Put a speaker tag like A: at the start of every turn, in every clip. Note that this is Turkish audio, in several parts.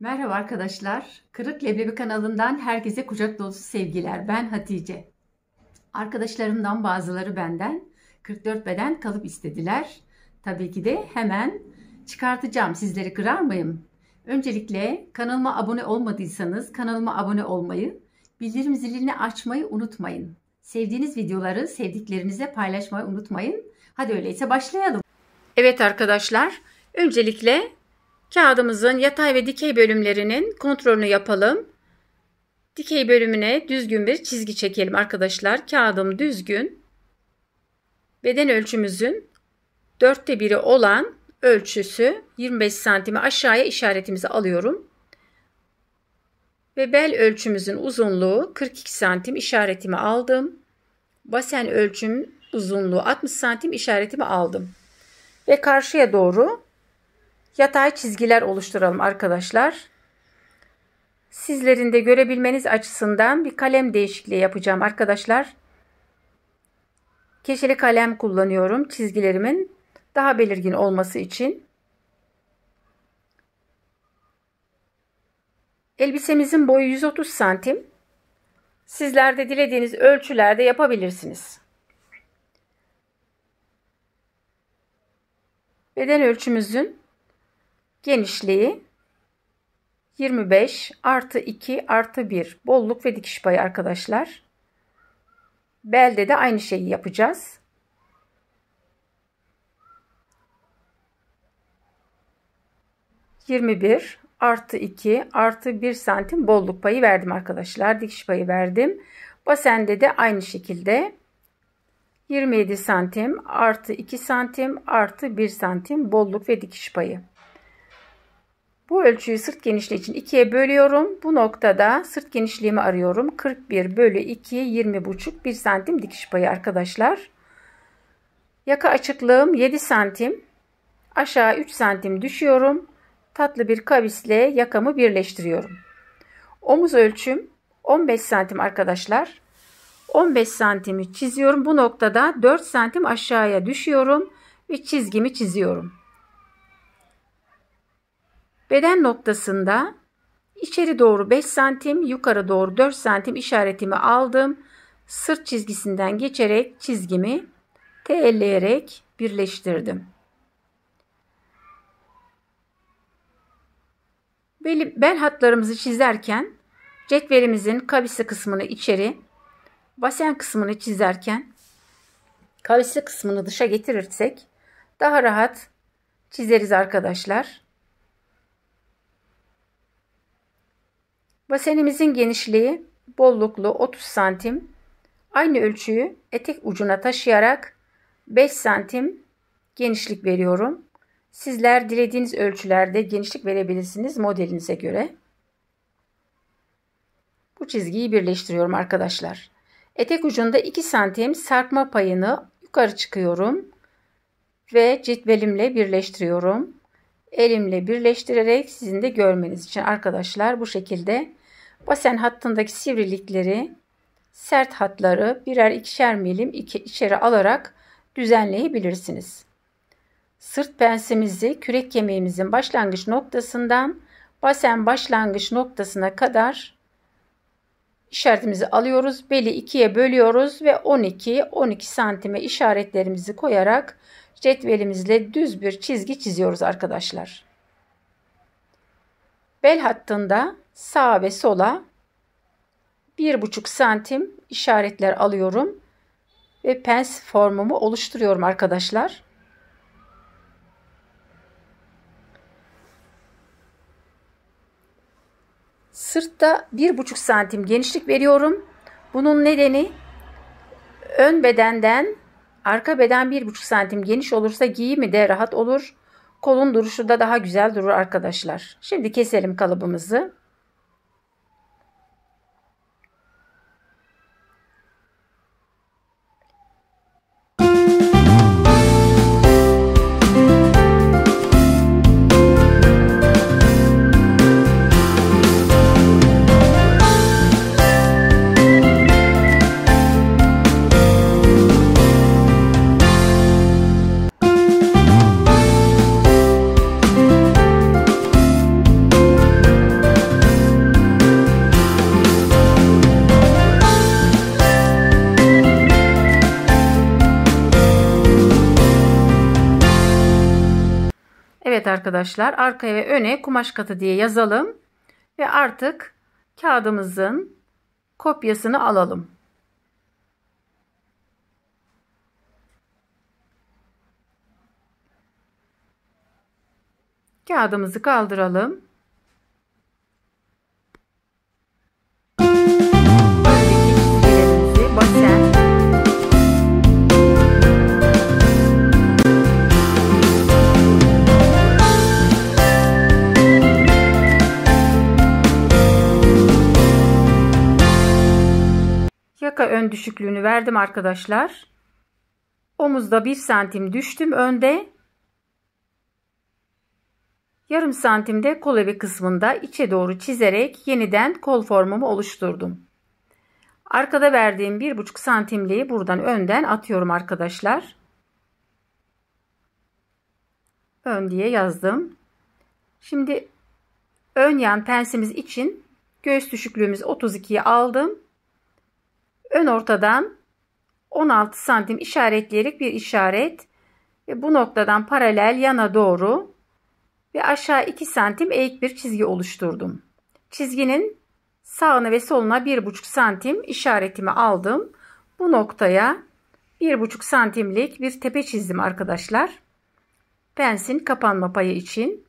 A: Merhaba arkadaşlar. Kırık Leblebi kanalından herkese kucak dolusu sevgiler. Ben Hatice. Arkadaşlarımdan bazıları benden 44 beden kalıp istediler. Tabii ki de hemen çıkartacağım. Sizleri kırar mıyım? Öncelikle kanalıma abone olmadıysanız kanalıma abone olmayı, bildirim zilini açmayı unutmayın. Sevdiğiniz videoları sevdiklerinize paylaşmayı unutmayın. Hadi öyleyse başlayalım. Evet arkadaşlar, öncelikle Kağıdımızın yatay ve dikey bölümlerinin kontrolünü yapalım. Dikey bölümüne düzgün bir çizgi çekelim arkadaşlar. Kağıdım düzgün. Beden ölçümüzün dörtte biri olan ölçüsü 25 santimi aşağıya işaretimizi alıyorum. Ve bel ölçümüzün uzunluğu 42 santim işaretimi aldım. Basen ölçüm uzunluğu 60 santim işaretimi aldım. Ve karşıya doğru yatay çizgiler oluşturalım arkadaşlar. Sizlerin de görebilmeniz açısından bir kalem değişikliği yapacağım arkadaşlar. Keşeli kalem kullanıyorum çizgilerimin daha belirgin olması için. Elbisemizin boyu 130 santim. Sizler de dilediğiniz ölçülerde yapabilirsiniz. Beden ölçümüzün genişliği 25 artı 2 artı 1 bolluk ve dikiş payı arkadaşlar. Belde de aynı şeyi yapacağız. Yirmi bir artı 2 artı 1 santim bolluk payı verdim arkadaşlar. Dikiş payı verdim. Basende de aynı şekilde 27 santim artı 2 santim artı 1 santim bolluk ve dikiş payı. Bu ölçüyü sırt genişliği için ikiye bölüyorum. Bu noktada sırt genişliğimi arıyorum. 41 bölü 2 20 buçuk 1 santim dikiş payı arkadaşlar. Yaka açıklığım 7 santim. Aşağı 3 santim düşüyorum. Tatlı bir kavisle yakamı birleştiriyorum. Omuz ölçüm 15 santim arkadaşlar. 15 santimi çiziyorum. Bu noktada 4 santim aşağıya düşüyorum ve çizgimi çiziyorum. Beden noktasında içeri doğru 5 santim, yukarı doğru 4 santim işaretimi aldım. Sırt çizgisinden geçerek çizgimi teğelleyerek birleştirdim. Bel hatlarımızı çizerken cetvelimizin kavisi kısmını içeri, basen kısmını çizerken kavisi kısmını dışa getirirsek daha rahat çizeriz arkadaşlar. Basenimizin genişliği bolluklu 30 santim. Aynı ölçüyü etek ucuna taşıyarak 5 santim genişlik veriyorum. Sizler dilediğiniz ölçülerde genişlik verebilirsiniz modelinize göre. Bu çizgiyi birleştiriyorum arkadaşlar. Etek ucunda 2 santim sarkma payını yukarı çıkıyorum ve cetvelimle birleştiriyorum. Elimle birleştirerek sizin de görmeniz için arkadaşlar bu şekilde Basen hattındaki sivrilikleri, sert hatları birer ikişer milim içeri alarak düzenleyebilirsiniz. Sırt pensimizi kürek kemiğimizin başlangıç noktasından basen başlangıç noktasına kadar işaretimizi alıyoruz. Beli ikiye bölüyoruz ve 12-12 santime işaretlerimizi koyarak cetvelimizle düz bir çizgi çiziyoruz arkadaşlar. Bel hattında sağa ve sola 1,5 santim işaretler alıyorum ve pens formumu oluşturuyorum arkadaşlar. Sırtta 1,5 santim genişlik veriyorum. Bunun nedeni ön bedenden arka beden 1,5 santim geniş olursa giyimi de rahat olur. Kolun duruşu da daha güzel durur arkadaşlar. Şimdi keselim kalıbımızı. arkadaşlar arkaya ve öne kumaş katı diye yazalım. Ve artık kağıdımızın kopyasını alalım. Kağıdımızı kaldıralım. ön düşüklüğünü verdim arkadaşlar. Omuzda 1 santim düştüm önde. Yarım santimde kol evi kısmında içe doğru çizerek yeniden kol formumu oluşturdum. Arkada verdiğim 1,5 santimliği buradan önden atıyorum arkadaşlar. Ön diye yazdım. Şimdi ön yan pensimiz için göğüs düşüklüğümüz 32'yi aldım ön ortadan 16 santim işaretleyerek bir işaret ve bu noktadan paralel yana doğru ve aşağı 2 santim eğik bir çizgi oluşturdum. Çizginin sağına ve soluna 1,5 santim işaretimi aldım. Bu noktaya 1,5 santimlik bir tepe çizdim arkadaşlar. Pensin kapanma payı için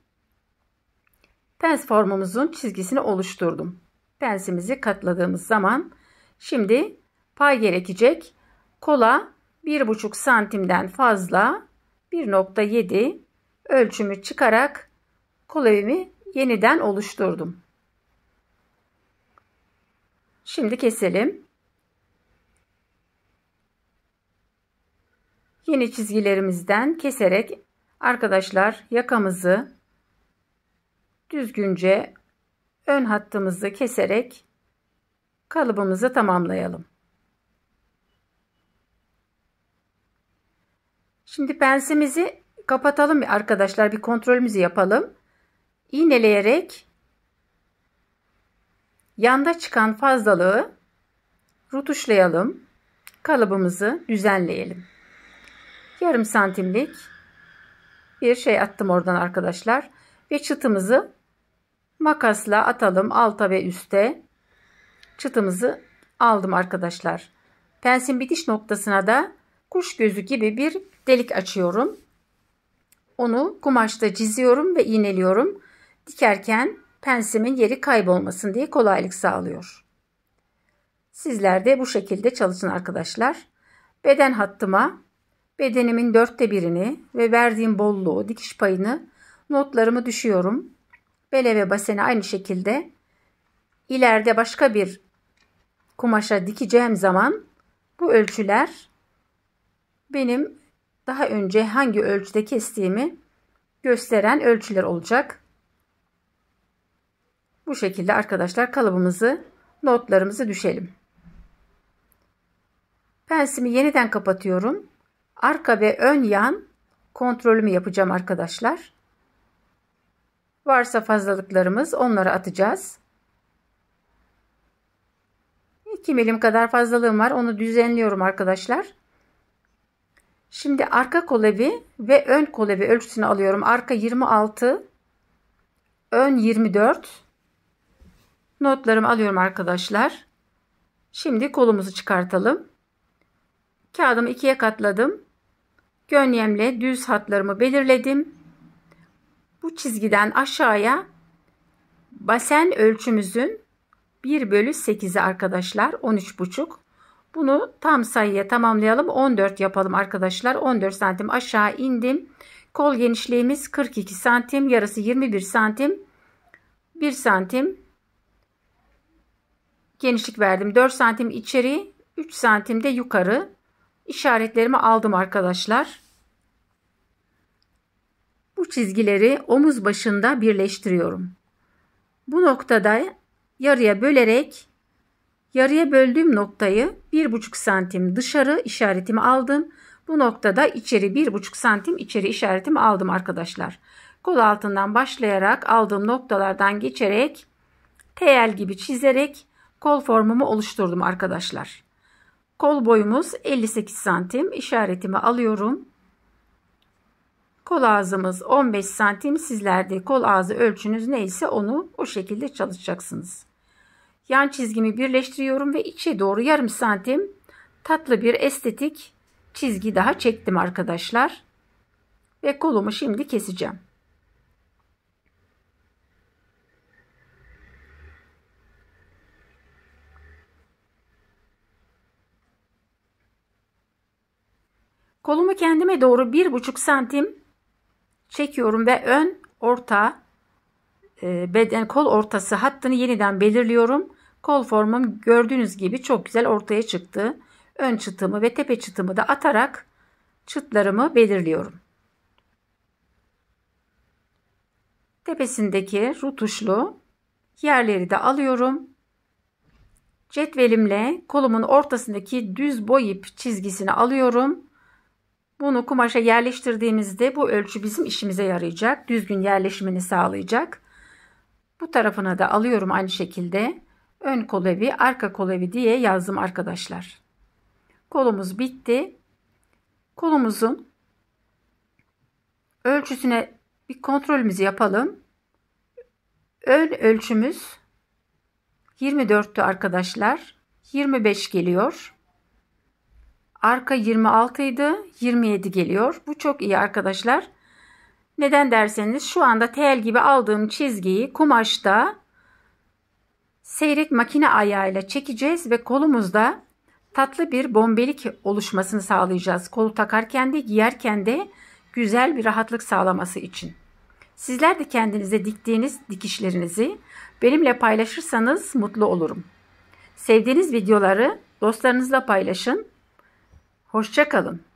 A: pens formumuzun çizgisini oluşturdum. Pensimizi katladığımız zaman şimdi pay gerekecek. Kola 1,5 santimden fazla 1.7 ölçümü çıkarak kolevimi yeniden oluşturdum. Şimdi keselim. Yeni çizgilerimizden keserek arkadaşlar yakamızı düzgünce ön hattımızı keserek kalıbımızı tamamlayalım. Şimdi pensimizi kapatalım arkadaşlar. Bir kontrolümüzü yapalım. İğneleyerek yanda çıkan fazlalığı rutuşlayalım. Kalıbımızı düzenleyelim. Yarım santimlik bir şey attım oradan arkadaşlar. Ve çıtımızı makasla atalım alta ve üste. Çıtımızı aldım arkadaşlar. Pensin bitiş noktasına da kuş gözü gibi bir delik açıyorum. Onu kumaşta çiziyorum ve iğneliyorum. Dikerken pensimin yeri kaybolmasın diye kolaylık sağlıyor. Sizler de bu şekilde çalışın arkadaşlar. Beden hattıma bedenimin dörtte birini ve verdiğim bolluğu, dikiş payını notlarımı düşüyorum. Bele ve basene aynı şekilde ileride başka bir kumaşa dikeceğim zaman bu ölçüler benim daha önce hangi ölçüde kestiğimi gösteren ölçüler olacak. Bu şekilde arkadaşlar kalıbımızı notlarımızı düşelim. Pensimi yeniden kapatıyorum. Arka ve ön yan kontrolümü yapacağım arkadaşlar. Varsa fazlalıklarımız onları atacağız. 2 milim kadar fazlalığım var. Onu düzenliyorum arkadaşlar. Şimdi arka kolevi ve ön kolevi ölçüsünü alıyorum. Arka 26, ön 24. Notlarımı alıyorum arkadaşlar. Şimdi kolumuzu çıkartalım. Kağıdımı ikiye katladım. Gönlemle düz hatlarımı belirledim. Bu çizgiden aşağıya basen ölçümüzün 1 bölü 8'i arkadaşlar 13,5 bunu tam sayıya tamamlayalım. 14 yapalım arkadaşlar. 14 santim aşağı indim. Kol genişliğimiz 42 santim. Yarısı 21 santim. 1 santim genişlik verdim. 4 santim içeri 3 santim de yukarı İşaretlerimi aldım arkadaşlar. Bu çizgileri omuz başında birleştiriyorum. Bu noktada yarıya bölerek Yarıya böldüğüm noktayı 1,5 santim dışarı işaretimi aldım. Bu noktada içeri 1,5 santim içeri işaretimi aldım arkadaşlar. Kol altından başlayarak aldığım noktalardan geçerek TL gibi çizerek kol formumu oluşturdum arkadaşlar. Kol boyumuz 58 santim. işaretimi alıyorum. Kol ağzımız 15 santim. Sizlerde kol ağzı ölçünüz neyse onu o şekilde çalışacaksınız. Yan çizgimi birleştiriyorum ve içe doğru yarım santim tatlı bir estetik çizgi daha çektim arkadaşlar. Ve kolumu şimdi keseceğim. Kolumu kendime doğru bir buçuk santim çekiyorum ve ön orta e, beden kol ortası hattını yeniden belirliyorum. Kol formum gördüğünüz gibi çok güzel ortaya çıktı. Ön çıtımı ve tepe çıtımı da atarak çıtlarımı belirliyorum. Tepesindeki rutuşlu yerleri de alıyorum. Cetvelimle kolumun ortasındaki düz boy ip çizgisini alıyorum. Bunu kumaşa yerleştirdiğimizde bu ölçü bizim işimize yarayacak. Düzgün yerleşimini sağlayacak. Bu tarafına da alıyorum aynı şekilde ön kolevi, arka kolevi diye yazdım arkadaşlar. Kolumuz bitti. Kolumuzun ölçüsüne bir kontrolümüzü yapalım. Ön ölçümüz 24'tü arkadaşlar. 25 geliyor. Arka 26 idi. 27 geliyor. Bu çok iyi arkadaşlar. Neden derseniz şu anda tel gibi aldığım çizgiyi kumaşta seyrek makine ayağıyla çekeceğiz ve kolumuzda tatlı bir bombelik oluşmasını sağlayacağız. Kolu takarken de giyerken de güzel bir rahatlık sağlaması için. Sizler de kendinize diktiğiniz dikişlerinizi benimle paylaşırsanız mutlu olurum. Sevdiğiniz videoları dostlarınızla paylaşın. Hoşçakalın.